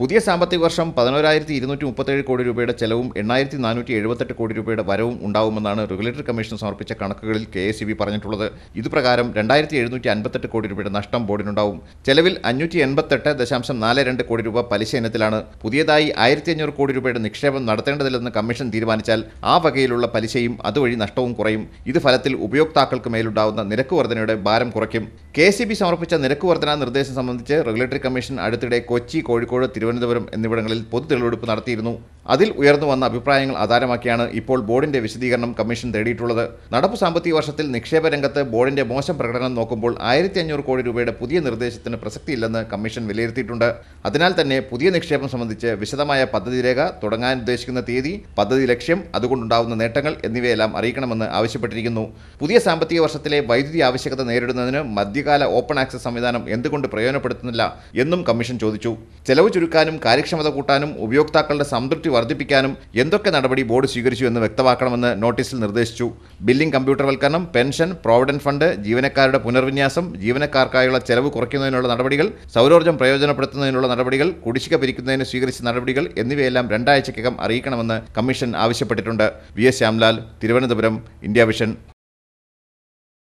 പുതിയ സാമ്പത്തിക വർഷം പതിനോരായിരത്തി ഇരുന്നൂറ്റി മുപ്പത്തേഴ് കോടി രൂപയുടെ ചെലവും എണ്ണായിരത്തി നാനൂറ്റി എഴുപത്തെട്ട് കോടി രൂപയുടെ വരവും ഉണ്ടാവുമെന്നാണ് റെഗുലേറ്ററി കമ്മീഷൻ സമർപ്പിച്ച കണക്കുകളിൽ കെ എസ് ബി പറഞ്ഞിട്ടുള്ളത് ഇതുപ്രകാരം രണ്ടായിരത്തി എഴുന്നൂറ്റി അൻപത്തെട്ട് കോടി രൂപയുടെ നഷ്ടം ബോർഡിനുണ്ടാവും ചെലവിൽ അഞ്ഞൂറ്റി എൺപത്തെട്ട് ദശാംശം നാല് രണ്ട് കോടി രൂപ പലിശ ഇനത്തിലാണ് പുതിയതായി ആയിരത്തി അഞ്ഞൂറ് കോടി രൂപയുടെ നിക്ഷേപം നടത്തേണ്ടതില്ലെന്ന് കമ്മീഷൻ തീരുമാനിച്ചാൽ ആ വകയിലുള്ള പലിശയും അതുവഴി നഷ്ടവും കുറയും ഇത് ഫലത്തിൽ ഉപയോക്താക്കൾക്ക് മേലുണ്ടാവുന്ന നിരക്ക് വർധനയുടെ ഭാരം കുറയ്ക്കും കെ സി ബി സമർപ്പിച്ച നിരക്ക് വർധന നിർദ്ദേശം സംബന്ധിച്ച് റെഗുലേറ്ററി കമ്മീഷൻ അടുത്തിടെ കൊച്ചി കോഴിക്കോട് തിരുവനന്തപുരം തിരുവനന്തപുരം എന്നിവിടങ്ങളിൽ പൊതു തെളിവെടുപ്പ് നടത്തിയിരുന്നു അതിൽ ഉയർന്നു വന്ന അഭിപ്രായങ്ങൾ ആധാരമാക്കിയാണ് ഇപ്പോൾ ബോർഡിന്റെ വിശദീകരണം കമ്മീഷൻ തേടിയിട്ടുള്ളത് നടപ്പ് സാമ്പത്തിക വർഷത്തിൽ നിക്ഷേപ രംഗത്ത് ബോർഡിന്റെ മോശം പ്രകടനം നോക്കുമ്പോൾ ആയിരത്തി അഞ്ഞൂറ് കോടി രൂപയുടെ പുതിയ നിർദ്ദേശത്തിന് പ്രസക്തിയില്ലെന്ന് കമ്മീഷൻ വിലയിരുത്തിയിട്ടുണ്ട് അതിനാൽ തന്നെ പുതിയ നിക്ഷേപം സംബന്ധിച്ച് വിശദമായ പദ്ധതി രേഖ തുടങ്ങാൻ ഉദ്ദേശിക്കുന്ന തീയതി പദ്ധതി ലക്ഷ്യം അതുകൊണ്ടുണ്ടാവുന്ന നേട്ടങ്ങൾ എന്നിവയെല്ലാം അറിയിക്കണമെന്ന് ആവശ്യപ്പെട്ടിരിക്കുന്നു പുതിയ സാമ്പത്തിക വർഷത്തിലെ വൈദ്യുതി ആവശ്യകത നേരിടുന്നതിന് മധ്യകാല ഓപ്പൺ ആക്സസ് സംവിധാനം എന്തുകൊണ്ട് പ്രയോജനപ്പെടുത്തുന്നില്ല എന്നും കമ്മീഷൻ ചോദിച്ചു ചെലവ് ചുരുക്കാനും കാര്യക്ഷമത കൂട്ടാനും ഉപയോക്താക്കളുടെ സംതൃപ്തി യൂണിറ്റ് വർദ്ധിപ്പിക്കാനും എന്തൊക്കെ നടപടി ബോർഡ് സ്വീകരിച്ചു എന്ന് വ്യക്തമാക്കണമെന്ന് നോട്ടീസിൽ നിർദ്ദേശിച്ചു ബില്ലിംഗ് കമ്പ്യൂട്ടർവൽക്കരണം പെൻഷൻ പ്രോവിഡന്റ് ഫണ്ട് ജീവനക്കാരുടെ പുനർവിന്യാസം ജീവനക്കാർക്കായുള്ള ചെലവ് കുറയ്ക്കുന്നതിനുള്ള നടപടികൾ സൗരോർജ്ജം പ്രയോജനപ്പെടുത്തുന്നതിനുള്ള നടപടികൾ കുടിശ്ശിക പിരിക്കുന്നതിന് സ്വീകരിച്ച നടപടികൾ എന്നിവയെല്ലാം രണ്ടാഴ്ചക്കകം അറിയിക്കണമെന്ന് കമ്മീഷൻ ആവശ്യപ്പെട്ടിട്ടുണ്ട് V S Shyamlal Thiruvananthapuram India vision